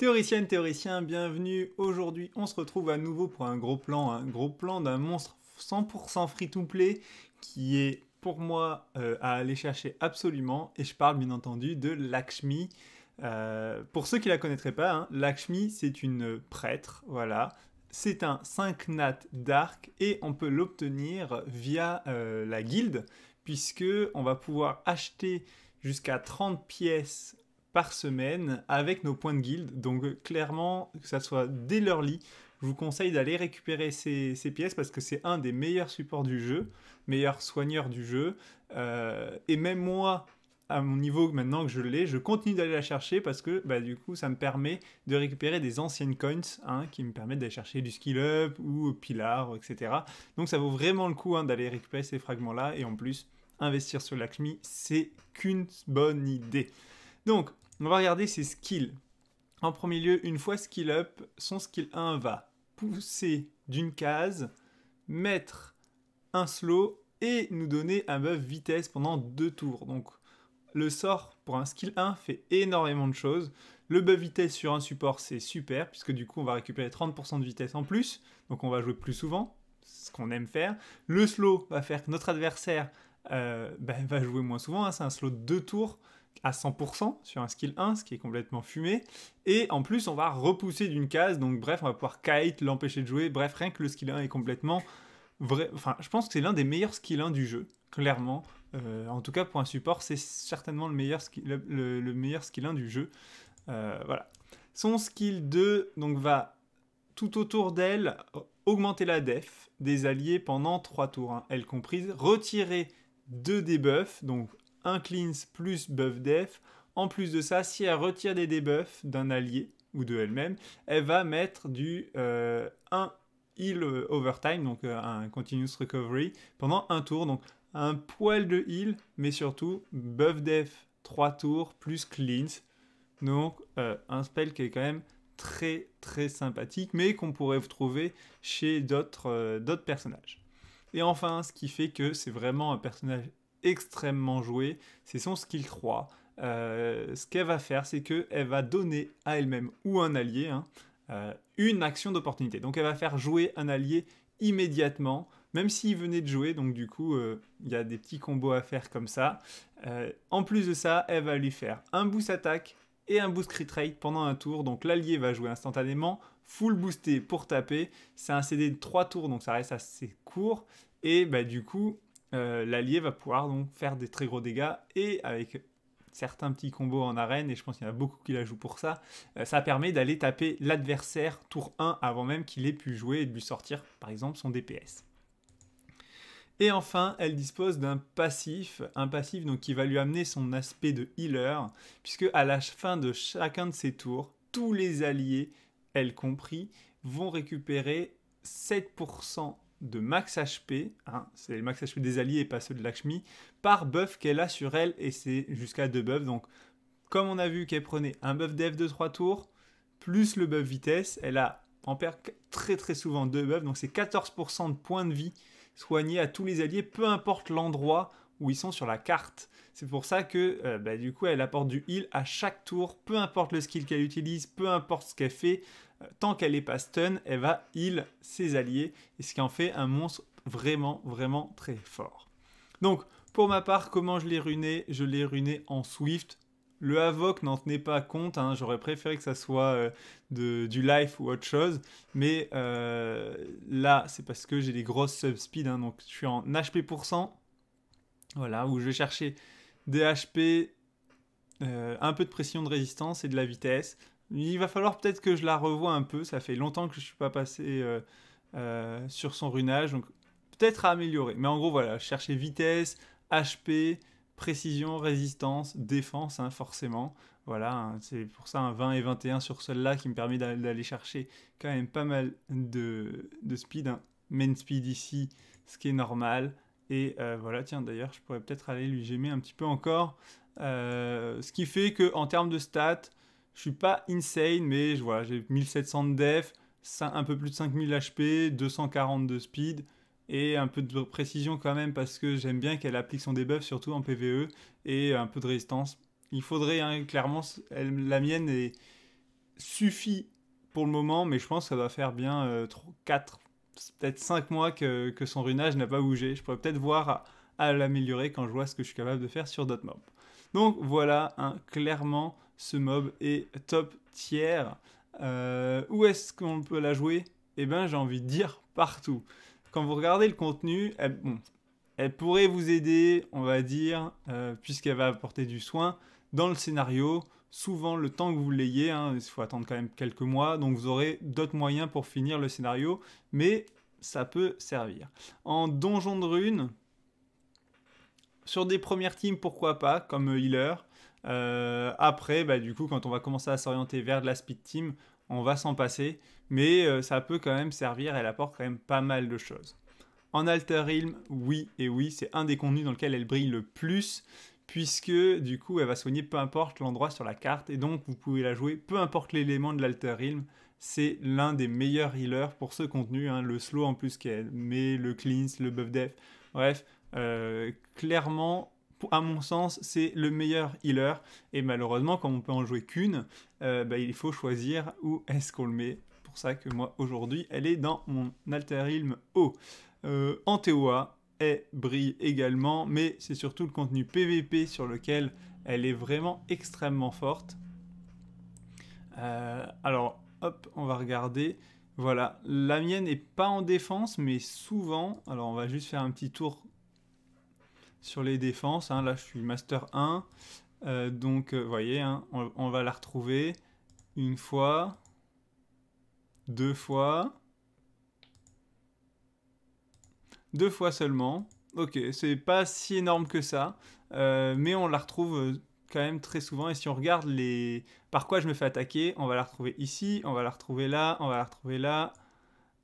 Théoricienne, théoricien, bienvenue. Aujourd'hui, on se retrouve à nouveau pour un gros plan, un gros plan d'un monstre 100% free to play qui est pour moi euh, à aller chercher absolument. Et je parle bien entendu de Lakshmi. Euh, pour ceux qui la connaîtraient pas, hein, Lakshmi c'est une prêtre, voilà. C'est un 5 nat dark et on peut l'obtenir via euh, la guilde puisque on va pouvoir acheter jusqu'à 30 pièces par semaine avec nos points de guilde. Donc euh, clairement, que ça soit dès leur lit, je vous conseille d'aller récupérer ces, pièces parce que c'est un des meilleurs supports du jeu, meilleur soigneur du jeu. Euh, et même moi, à mon niveau maintenant que je l'ai, je continue d'aller la chercher parce que bah, du coup ça me permet de récupérer des anciennes coins hein, qui me permettent d'aller chercher du skill up ou pilar, etc. Donc ça vaut vraiment le coup hein, d'aller récupérer ces fragments là et en plus investir sur l'Acme, c'est qu'une bonne idée. Donc on va regarder ses skills. En premier lieu, une fois skill up, son skill 1 va pousser d'une case, mettre un slow et nous donner un buff vitesse pendant deux tours. Donc le sort pour un skill 1 fait énormément de choses. Le buff vitesse sur un support c'est super puisque du coup on va récupérer 30% de vitesse en plus, donc on va jouer plus souvent, ce qu'on aime faire. Le slow va faire que notre adversaire euh, ben, va jouer moins souvent, hein. c'est un slow de deux tours à 100% sur un skill 1, ce qui est complètement fumé. Et en plus, on va repousser d'une case, donc bref, on va pouvoir kite, l'empêcher de jouer. Bref, rien que le skill 1 est complètement vrai. Enfin, je pense que c'est l'un des meilleurs skill 1 du jeu, clairement. Euh, en tout cas, pour un support, c'est certainement le meilleur, skill, le, meilleur skill 1 du jeu. Euh, voilà. Son skill 2 donc, va tout autour d'elle augmenter la def des alliés pendant 3 tours, hein. elle comprise, retirer 2 debuffs, donc un plus buff def. En plus de ça, si elle retire des debuffs d'un allié ou de elle-même, elle va mettre du 1 euh, heal overtime, donc euh, un continuous recovery, pendant un tour. Donc un poil de heal, mais surtout buff def 3 tours plus cleanse. Donc euh, un spell qui est quand même très très sympathique, mais qu'on pourrait trouver chez d'autres personnages. Et enfin, ce qui fait que c'est vraiment un personnage extrêmement joué, c'est son skill 3. Euh, ce qu'elle va faire, c'est qu'elle va donner à elle-même ou un allié hein, euh, une action d'opportunité. Donc elle va faire jouer un allié immédiatement, même s'il venait de jouer, donc du coup euh, il y a des petits combos à faire comme ça. en plus de ça, elle va lui faire un boost attaque et un boost crit rate pendant un tour, donc l'allié va jouer instantanément, full boosté pour taper, c'est un CD de 3 tours, donc ça reste assez court, et bah, du coup euh, l'allié va pouvoir donc faire des très gros dégâts et avec certains petits combos en arène, et je pense qu'il y en a beaucoup qui la jouent pour ça, euh, ça permet d'aller taper l'adversaire tour 1 avant même qu'il ait pu jouer et de lui sortir par exemple son DPS. Et enfin, elle dispose d'un passif, un passif donc qui va lui amener son aspect de healer, puisque à la fin de chacun de ses tours, tous les alliés, elle compris, vont récupérer 7% de max HP, hein, c'est le max HP des alliés et pas ceux de Lakshmi, par buff qu'elle a sur elle, et c'est jusqu'à 2 buffs. Donc, comme on a vu qu'elle prenait un buff def de 3 tours, plus le buff vitesse, elle a en perd très très souvent deux buffs, donc c'est 14% de points de vie soignés à tous les alliés, peu importe l'endroit où ils sont sur la carte. C'est pour ça que euh, bah, du coup elle apporte du heal à chaque tour, peu importe le skill qu'elle utilise, peu importe ce qu'elle fait, tant qu'elle n'est pas stun, elle va heal ses alliés, et ce qui en fait un monstre vraiment, vraiment très fort. Donc, pour ma part, comment je l'ai runé Je l'ai runé en Swift. Le Havoc n'en tenait pas compte, hein. j'aurais préféré que ça soit euh, du life ou autre chose, mais euh, là, c'est parce que j'ai des grosses sub hein, donc je suis en HP%, voilà, où je vais chercher des HP, euh, un peu de pression de résistance et de la vitesse, il va falloir peut-être que je la revoie un peu. Ça fait longtemps que je ne suis pas passé euh, euh, sur son runage. Donc peut-être à améliorer. Mais en gros, voilà, chercher vitesse, HP, précision, résistance, défense, hein, forcément. Voilà, c'est pour ça un 20 et 21 sur celle-là qui me permet d'aller chercher quand même pas mal de, speed. Hein. Main speed ici, ce qui est normal. Et euh, voilà, tiens, d'ailleurs, je pourrais peut-être aller lui gémer un petit peu encore. ce qui fait qu'en termes de stats, je suis pas insane, mais je vois j'ai 1700 de def, un peu plus de 5000 HP, 240 de speed et un peu de précision quand même parce que j'aime bien qu'elle applique son debuff surtout en PvE et un peu de résistance. Il faudrait hein, clairement la mienne est, suffit pour le moment, mais je pense que ça doit faire bien 4, euh, peut-être 5 mois que, que son runage n'a pas bougé. Je pourrais peut-être voir à, l'améliorer quand je vois ce que je suis capable de faire sur d'autres mobs. Donc voilà, hein, clairement, ce mob est top tier. Euh, où est-ce qu'on peut la jouer Eh bien, j'ai envie de dire partout. Quand vous regardez le contenu, elle, pourrait vous aider, on va dire, euh, puisqu'elle va apporter du soin dans le scénario. Souvent, le temps que vous l'ayez, hein, il faut attendre quand même quelques mois, donc vous aurez d'autres moyens pour finir le scénario, mais ça peut servir. En donjon de runes, sur des premières teams, pourquoi pas, comme healer. Euh, après, bah, du coup, quand on va commencer à s'orienter vers de la speed team, on va s'en passer, mais euh, ça peut quand même servir, elle apporte quand même pas mal de choses. En Alter Realm, oui et oui, c'est un des contenus dans lequel elle brille le plus, puisque du coup, elle va soigner peu importe l'endroit sur la carte, et donc vous pouvez la jouer peu importe l'élément de l'Alter Realm, c'est l'un des meilleurs healers pour ce contenu, hein. le slow en plus qu'elle met, le cleanse, le buff def, bref, euh, clairement, à mon sens, c'est le meilleur healer. Et malheureusement, quand on peut en jouer qu'une, euh, bah, il faut choisir où est-ce qu'on le met. Pour ça que moi aujourd'hui, elle est dans mon alter Realm haut. Euh, Anteoa est brille également, mais c'est surtout le contenu PVP sur lequel elle est vraiment extrêmement forte. Euh, alors, hop, on va regarder. Voilà, la mienne n'est pas en défense, mais souvent, alors on va juste faire un petit tour sur les défenses. Hein. là, je suis master 1. Euh, donc, vous euh, voyez, hein, on, va la retrouver une fois, deux fois, deux fois seulement. Ok, c'est pas si énorme que ça, euh, mais on la retrouve quand même très souvent. Et si on regarde les par quoi je me fais attaquer, on va la retrouver ici, on va la retrouver là, on va la retrouver là,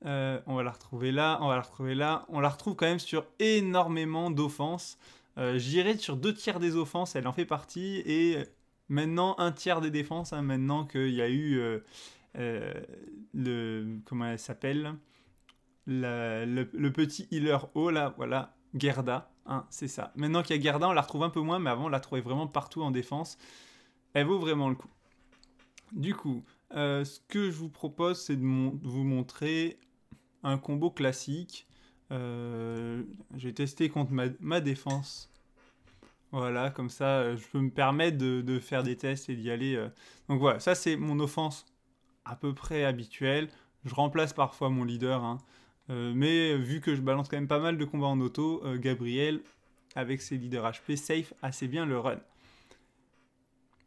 euh, on va la retrouver là, on va la retrouver là. On la retrouve quand même sur énormément d'offenses. Euh, J'irai sur deux tiers des offenses, elle en fait partie. Et maintenant, un tiers des défenses, hein, maintenant qu'il y a eu euh, euh, le. Comment elle s'appelle le, petit healer haut, là, voilà, Gerda. Hein, c'est ça. Maintenant qu'il y a Gerda, on la retrouve un peu moins, mais avant, on la trouvait vraiment partout en défense. Elle vaut vraiment le coup. Du coup, ce que je vous propose, c'est de, vous montrer un combo classique. Euh, j'ai testé contre ma, défense. Voilà, comme ça, euh, je peux me permettre de, faire des tests et d'y aller. Euh. Donc voilà, ça c'est mon offense à peu près habituelle. Je remplace parfois mon leader, hein. mais vu que je balance quand même pas mal de combats en auto, Gabriel, avec ses leaders HP, safe assez bien le run.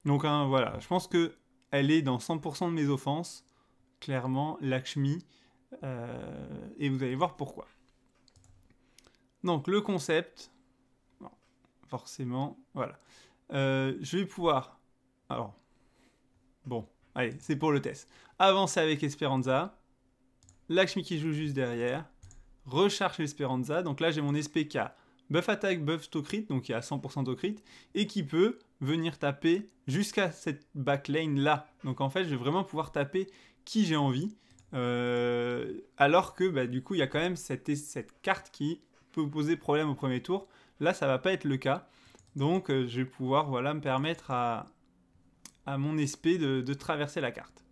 Donc hein, voilà, je pense que elle est dans 100% de mes offenses. Clairement, Lakshmi, euh, et vous allez voir pourquoi. Donc le concept, forcément, voilà. Euh, je vais pouvoir... Alors, bon, allez, c'est pour le test. Avancer avec Esperanza. Lakshmi qui joue juste derrière. Recharge Esperanza. Donc là, j'ai mon SPK. Buff attaque, buff Crit, donc il y a 100% Crit. et qui peut venir taper jusqu'à cette backlane là. Donc en fait, je vais vraiment pouvoir taper qui j'ai envie. Euh, alors que bah, du coup, il y a quand même cette, carte qui peut poser problème au premier tour. Là, ça va pas être le cas. Donc, euh, je vais pouvoir voilà, me permettre à, mon SP de, traverser la carte.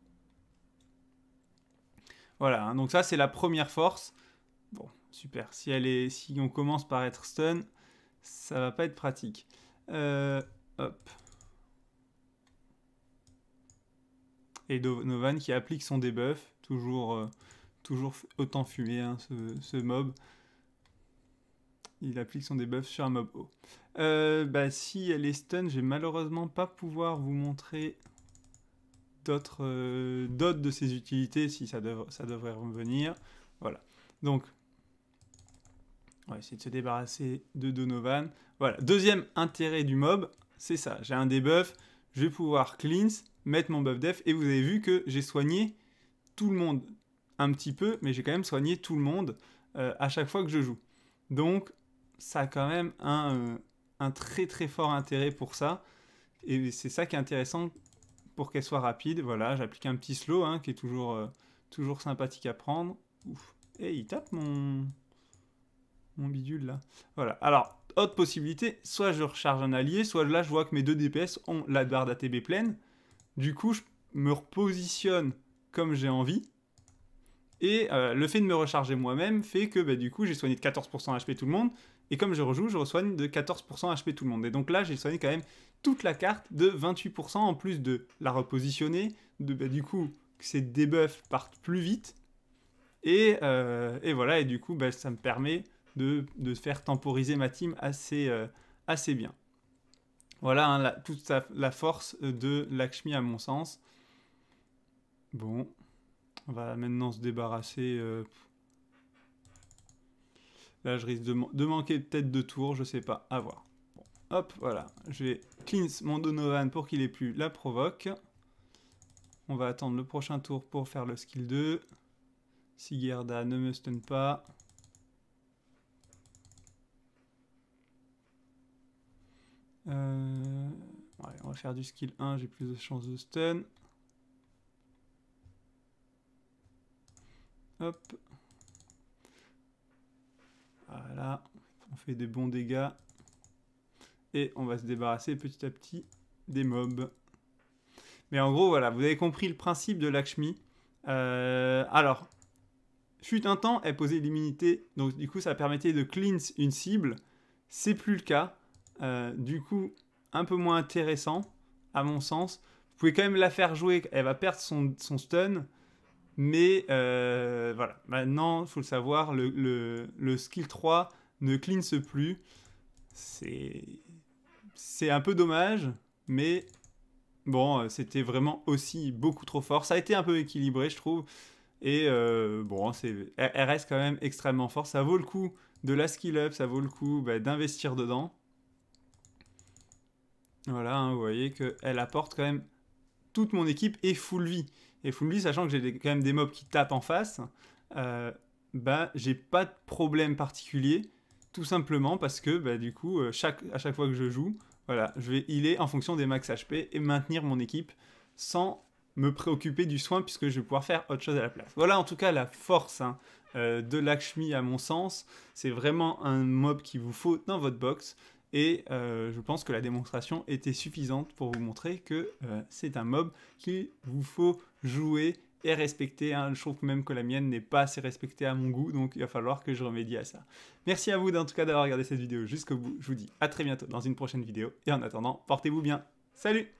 Voilà, hein. donc ça, c'est la première force. Bon, super. Si, on commence par être stun, ça va pas être pratique. Euh, hop. Et Novan qui applique son debuff. Toujours, euh, toujours autant fumé, hein, ce, mob. Il applique son debuff sur un mob haut. Euh, bah, si elle est stun, je vais malheureusement pas pouvoir vous montrer d'autres euh, de ses utilités, si ça, ça devrait revenir. Voilà. Donc, on va essayer de se débarrasser de Donovan. Voilà. Deuxième intérêt du mob, c'est ça. J'ai un debuff, je vais pouvoir cleanse, mettre mon buff def, et vous avez vu que j'ai soigné tout le monde un petit peu, mais j'ai quand même soigné tout le monde euh, à chaque fois que je joue. Donc ça a quand même euh, un, très très fort intérêt pour ça. Et c'est ça qui est intéressant pour qu'elle soit rapide. Voilà, j'applique un petit slow hein, qui est toujours, euh, toujours sympathique à prendre. Et eh, il tape mon, mon bidule là. Voilà. Alors, autre possibilité, soit je recharge un allié, soit là je vois que mes deux DPS ont la barre d'ATB pleine. Du coup, je me repositionne comme j'ai envie. Et euh, le fait de me recharger moi-même fait que bah, du coup j'ai soigné de 14% HP tout le monde. Et comme je rejoue, je re-soigne de 14% HP tout le monde. Et donc là j'ai soigné quand même toute la carte de 28% en plus de la repositionner, de bah, du coup que ces debuffs partent plus vite. Et, euh, et voilà, et du coup bah, ça me permet de, de, faire temporiser ma team assez, euh, assez bien. Voilà hein, toute la force de Lakshmi à mon sens. Bon, on va maintenant se débarrasser. Euh, Là, je risque de, manquer peut-être de tours, je sais pas, à voir. Hop, voilà. Je vais cleanse mon Donovan pour qu'il ait plus la provoque. On va attendre le prochain tour pour faire le skill 2. Sigerda ne me stun pas. Euh, on va faire du skill 1, j'ai plus de chance de stun. Hop. Voilà. On fait des bons dégâts. Et on va se débarrasser petit à petit des mobs. Mais en gros, voilà, vous avez compris le principe de Lakshmi. Euh, alors, chute un temps, elle posait l'immunité. Donc, du coup, ça permettait de cleanse une cible. C'est plus le cas. Euh, du coup, un peu moins intéressant, à mon sens. Vous pouvez quand même la faire jouer. Elle va perdre son, son stun. Mais euh, voilà, maintenant, il faut le savoir, le, le, skill 3 ne cleanse plus. C'est un peu dommage, mais bon, euh, c'était vraiment aussi beaucoup trop fort. Ça a été un peu équilibré, je trouve. Et euh, bon, elle reste quand même extrêmement forte. Ça vaut le coup de la skill up, ça vaut le coup bah, d'investir dedans. Voilà, hein, vous voyez qu'elle apporte quand même toute mon équipe et full vie. Et dire, sachant que j'ai quand même des mobs qui tapent en face, euh, bah, j'ai pas de problème particulier, tout simplement parce que ben, du coup, euh, chaque, à chaque fois que je joue, voilà, je vais healer en fonction des max HP et maintenir mon équipe sans me préoccuper du soin puisque je vais pouvoir faire autre chose à la place. Voilà en tout cas la force hein, euh, de Lakshmi à mon sens. C'est vraiment un mob qui vous faut dans votre box et euh, je pense que la démonstration était suffisante pour vous montrer que c'est un mob qu'il vous faut Jouer et respecter hein. Je trouve même que la mienne n'est pas assez respectée à mon goût, donc il va falloir que je remédie à ça. Merci à vous tout cas d'avoir regardé cette vidéo jusqu'au bout. Je vous dis à très bientôt dans une prochaine vidéo, et en attendant, portez-vous bien. Salut